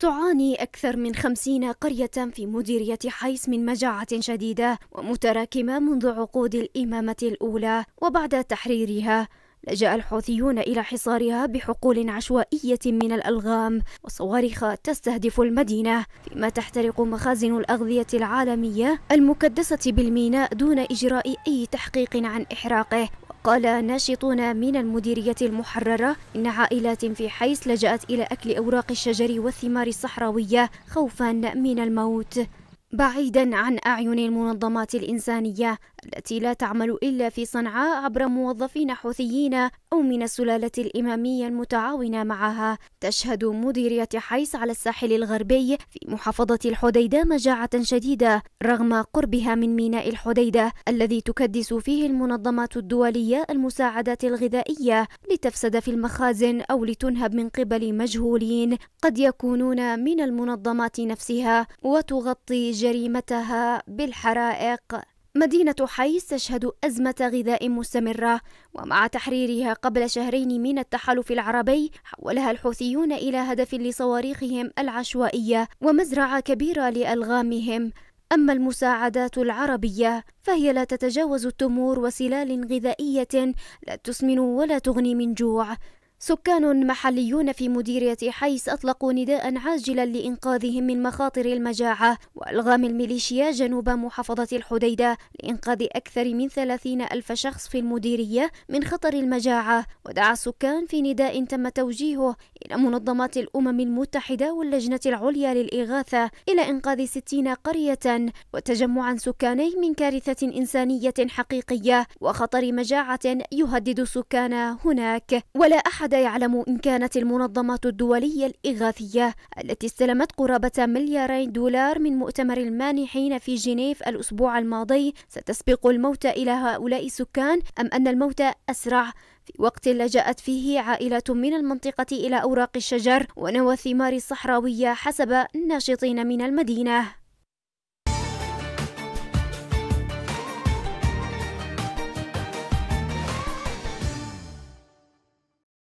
تعاني أكثر من خمسين قرية في مديرية حيس من مجاعة شديدة ومتراكمة منذ عقود الإمامة الأولى وبعد تحريرها لجأ الحوثيون إلى حصارها بحقول عشوائية من الألغام وصواريخ تستهدف المدينة فيما تحترق مخازن الأغذية العالمية المكدسة بالميناء دون إجراء أي تحقيق عن إحراقه قال ناشطون من المديرية المحررة إن عائلات في حيس لجأت إلى أكل أوراق الشجر والثمار الصحراوية خوفا من الموت بعيدا عن أعين المنظمات الإنسانية التي لا تعمل إلا في صنعاء عبر موظفين حوثيين أو من السلالة الإمامية المتعاونة معها تشهد مديرية حيس على الساحل الغربي في محافظة الحديدة مجاعة شديدة رغم قربها من ميناء الحديدة الذي تكدس فيه المنظمات الدولية المساعدات الغذائية لتفسد في المخازن أو لتنهب من قبل مجهولين قد يكونون من المنظمات نفسها وتغطي جريمتها بالحرائق مدينة حيس تشهد أزمة غذاء مستمرة ومع تحريرها قبل شهرين من التحالف العربي حولها الحوثيون إلى هدف لصواريخهم العشوائية ومزرعة كبيرة لألغامهم أما المساعدات العربية فهي لا تتجاوز التمور وسلال غذائية لا تسمن ولا تغني من جوع سكان محليون في مديرية حيس أطلقوا نداء عاجلا لإنقاذهم من مخاطر المجاعة وألغام الميليشيا جنوب محافظة الحديدة لإنقاذ أكثر من 30 ألف شخص في المديرية من خطر المجاعة ودعا السكان في نداء تم توجيهه إلى منظمات الأمم المتحدة واللجنة العليا للإغاثة إلى إنقاذ 60 قرية وتجمعا سكاني من كارثة إنسانية حقيقية وخطر مجاعة يهدد السكان هناك ولا أحد وقد يعلم إن كانت المنظمات الدولية الإغاثية التي استلمت قرابة مليارين دولار من مؤتمر المانحين في جنيف الأسبوع الماضي ستسبق الموت إلى هؤلاء السكان أم أن الموت أسرع في وقت لجأت فيه عائلة من المنطقة إلى أوراق الشجر ونوى الثمار الصحراوية حسب الناشطين من المدينة